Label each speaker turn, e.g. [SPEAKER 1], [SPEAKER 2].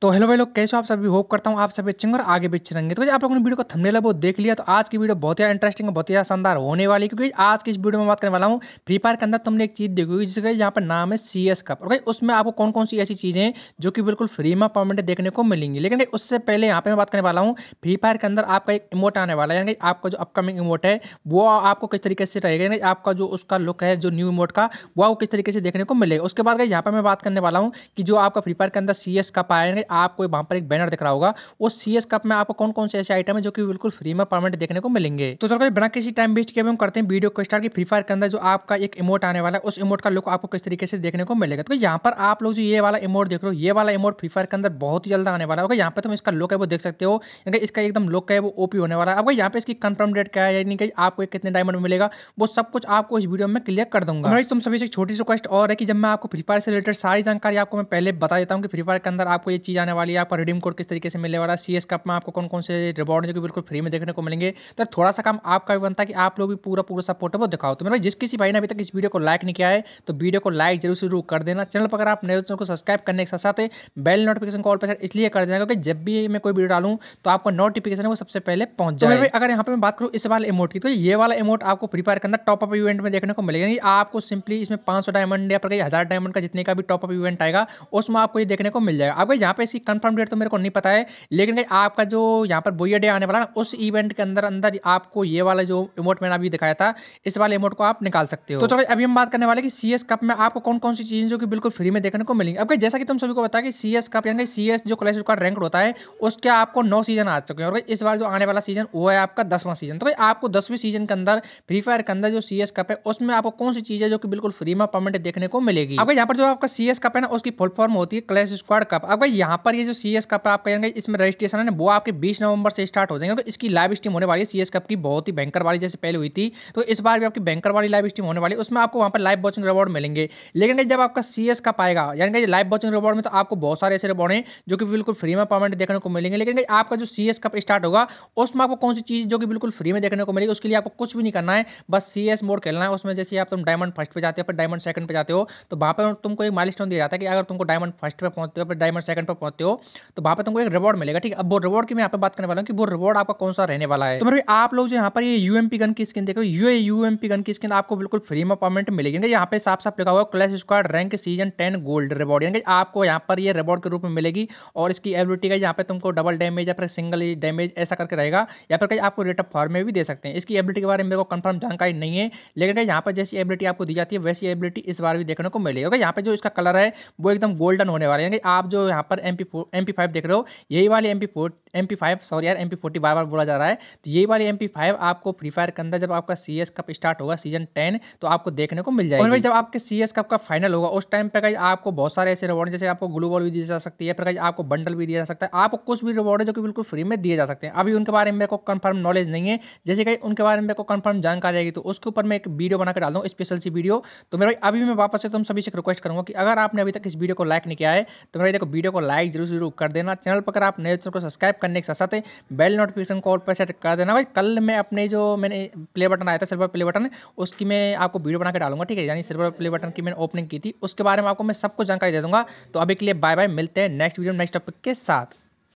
[SPEAKER 1] तो हेलो भाई लोग कैसे हो आप सभी होप करता हूँ आप सभी अच्छे और आगे भी अच्छे रहेंगे तो आप लोगों ने वीडियो को थंबनेल वो देख लिया तो आज की वीडियो बहुत ही इंटरेस्टिंग बहुत ही शानदार होने वाली क्योंकि आज की इस वीडियो में बात करने वाला हूँ फ्री फायर के अंदर तुमने एक चीज़ हुई जिसका यहाँ पर नाम है सी एस कप और उसमें आपको कौन कौन सी ऐसी चीज़ें जो कि बिल्कुल फ्री में परमानेंट देखने को मिलेंगी लेकिन उससे पहले यहाँ पर मैं बात करने वाला हूँ फ्री फायर के अंदर आपका एक इमोट आने वाला है यानी आपका जो अपकमिंग इमोट है वो आपको किस तरीके से रहेगा यानी आपका जो उसका लुक है जो न्यू इमोट का वो किस तरीके से देखने को मिलेगा उसके बाद यहाँ पर मैं बात करने वाला हूँ कि जो आपका फ्री फायर के अंदर सी एस कप आएंगे आपको वहां पर एक बैनर दिख रहा होगा उस सी कप में आपको कौन कौन से ऐसे आइटम है जो कि बिल्कुल फ्री में परमानेंट देखने को मिलेंगे तो सर बिना किसी टाइम वेस्ट के हम करते हैं वीडियो को स्टार्ट की फ्री फायर के अंदर जो आपका एक इमोट आने वाला है उस इमोट का लुक आपको किस तरीके से देखने को मिलेगा तो यहाँ पर आप लोग जो ये वाला इमोट देख रहे हो ये वाला इमोट फ्री फायर के अंदर बहुत ही जल्द आने वाला होगा यहाँ पर तुम इसका लुक है वो देख सकते हो इसका एकदम लुक है वो ओपी होने वाला है आपको यहाँ पे इसकी कंफर्म डेट क्या है यानी कि आपको कितने डायमंड मिलेगा वो सब कुछ आपको इस वीडियो में क्लियर कर दूंगा तुम सभी से छोटी रिक्वेस्ट और है कि जब मैं आपको फ्री फायर से रिलेटेड सारी जानकारी आपको मैं पहले बता देता हूँ कि फ्री फायर के अंदर आपको ये चीज जाने वाली है आपको रिडीम कोड किस तरीके से मिलने वाला है सी कप में आपको कौन कौन से रिवॉर्ड जो कि बिल्कुल फ्री में देखने को मिलेंगे तो थोड़ा सा काम आपका भी बनता है कि आप लोग भी पूरा पूरा सपोर्ट है वो दिखाओ तो मेरे भाई जिस किसी भाई ने अभी तक इस वीडियो को लाइक नहीं किया है तो वीडियो को लाइक जरूर शुरू कर देना चैनल पर अगर आप नए तो चैनल को सब्सक्राइब करने के साथ साथ बेल नोटिफिकेशन कॉल पर इसलिए कर देना क्योंकि जब भी मैं कोई वीडियो डालूँ तो आपको नोटिफिकेशन है वो सबसे पहले पहुंच तो जाए अगर यहाँ पर मैं बात करूँ इस वाले इमोट की तो ये वाला इमोट आपको फ्री फायर के अंदर टॉप अप इवेंट में देखने को मिलेगा आपको सिंपली इसमें पाँच डायमंड या फिर हज़ार डायमंड का जितने का भी टॉप अप इवेंट आएगा उसमें आपको ये देखने को मिल जाएगा आपको यहाँ पे इसकी कंफर्म डेट तो मेरे को नहीं पता है लेकिन आपका जो यहाँ पर बोया डे आने वाला ना उस इवेंट के अंदर अंदर आपको ये वाला जो इमोट मैंने अभी दिखाया था इस वाले इमोट को आप निकाल सकते हो तो चलो अभी हम बात करने वाले कि सी कप में आपको कौन कौन सी चीज़ जो कि बिल्कुल फ्री में देखने को मिलेंगी अब जैसा कि तुम सभी को बता कि सी कप यानी सी जो कलेज का रैंक होता है उसके आपको नौ सीजन आ चुके हैं और इस बार जो आने वाला सीजन वो है आपका दसवां सीजन तो भाई आपको दसवीं सीजन के अंदर फ्री फायर के अंदर जो सी कप है उसमें आपको कौन सी चीज़ है जो कि बिल्कुल फ्री में परमानेंट देखने को मिलेगी अब यहाँ पर जो आपका सी कप है ना उसकी फुल फॉर्म होती है क्लैश स्क्वाड कप अब यहाँ यहाँ पर ये जो सी एस कप आप कहेंगे इसमें रजिस्ट्रेशन है वो आपके बीस नवंबर से स्टार्ट हो जाएंगे तो इसकी लाइव स्ट्रीम होने वाली है सी एस कप की बहुत ही बैंकर वाली जैसे पहले हुई थी तो इस बार भी आपकी बैंकर वाली लाइव स्ट्रीम होने वाली उसमें आपको वहाँ पर लाइव वॉचिंग रिवॉर्ड मिलेंगे लेकिन जब आपका सी एस कप आएगा यानी कि लाइव वॉचिंग रिवॉर्ड में तो आपको बहुत सारे ऐसे रिवॉर्ड हैं जो कि बिल्कुल फ्री में पेमेंट देखने को मिलेंगे लेकिन आपका जो सी एस कप स्टार्ट होगा उसमें आपको कौन सी चीज़ जो कि बिल्कुल फ्री में देखने को मिलेगी उसके लिए आपको कुछ भी नहीं करना है बस सी एस मोड खेलना है उसमें जैसे आप तुम डायमंड फर्स्ट पे जाते हो फिर डायमंड सेकंड पे जाते हो तो वहाँ पर तुमको एक माइल दिया जाता है कि अगर तुमको डायमंड फर्स्ट पर पहुंचते हो फिर डायमंड सेकंड पर पहुंचते हो तो वहां पर तुमको एक रिवॉर्ड मिलेगा ठीक है अब वो रिवॉर्ड की मैं यहाँ पर बात करने वाला हूँ कि वो रिवॉर्ड आपका कौन सा रहने वाला है तो मेरे आप लोग जो यहाँ पर यूएमपी गन की स्किन देखो यू यूएमपी गन की स्किन आपको बिल्कुल फ्री में अपॉइंटमेंट मिलेगी यहाँ पे साफ साफ लिखा हुआ Clash Squad rank season ten gold reward यानी आपको यहाँ पर ये रिवॉर्ड के रूप में मिलेगी और इसकी एबिलिटी का यहाँ पे तुमको डबल डैमेज या फिर सिंगल डैमेज ऐसा करके रहेगा या फिर कहीं आपको रेट ऑफ फॉर्म में भी दे सकते हैं इसकी एबिलिटी के बारे में कंफर्म जानकारी नहीं है लेकिन यहाँ पर जैसी एबिलिटी आपको दी जाती है वैसी एबिलिटी इस बार भी देखने को मिलेगी यहाँ पे जो इसका कलर है वो एकदम गोल्डन होने वाला है आप जो यहाँ पर एम एम पी फाइव देख रहे हो यही वाली M P four M P five sorry यार एम पी फोर्टी बार बार बोला जा रहा है तो यही वाली एम पी फाइव आपको फ्री फायर के अंदर जब आपका सी एस कप स्टार्ट होगा सीजन टेन तो आपको देखने को मिल जाएगा और जब आपके सी एस कप का फाइनल होगा उस टाइम पर आपको बहुत सारे ऐसे रिवॉर्ड जैसे आपको ग्लू बॉल भी दी जा सकती है फिर कहीं आपको बंडल भी दिया जा सकता है आपको कुछ भी रिवॉर्ड है जो कि बिल्कुल फ्री में दिए जा सकते हैं अभी उनके बारे में मेरे को कन्फर्म नॉलेज नहीं है जैसे कहीं उनके बारे में मेरे को कन्फर्म जानकारी आएगी तो उसके ऊपर मैं एक वीडियो बनाकर डाल दूँ स्पेशल सी वीडियो तो मेरे अभी मैं वापस से तुम सभी से रिक्वेस्ट करूँगा कि अगर आपने अभी तक इस वीडियो को लाइक नहीं किया है तो मेरे देखो वीडियो को लाइक लाइक जरूर जरूर कर देना चैनल पर आप नए तो चैनल को सब्सक्राइब करने के साथ साथ बेल नोटिफिकेशन को ऑल पर सेट कर देना भाई कल मैं अपने जो मैंने प्ले बटन आया था सिल्वर प्ले बटन उसकी मैं आपको वीडियो बनाकर डालूंगा ठीक है यानी सिल्वर प्ले बटन की मैंने ओपनिंग की थी उसके बारे में आपको मैं सबको जानकारी दे दूंगा तो अभी के लिए बाय बाय मिलते हैं नेक्स्ट वीडियो नेक्स्ट टॉपिक के साथ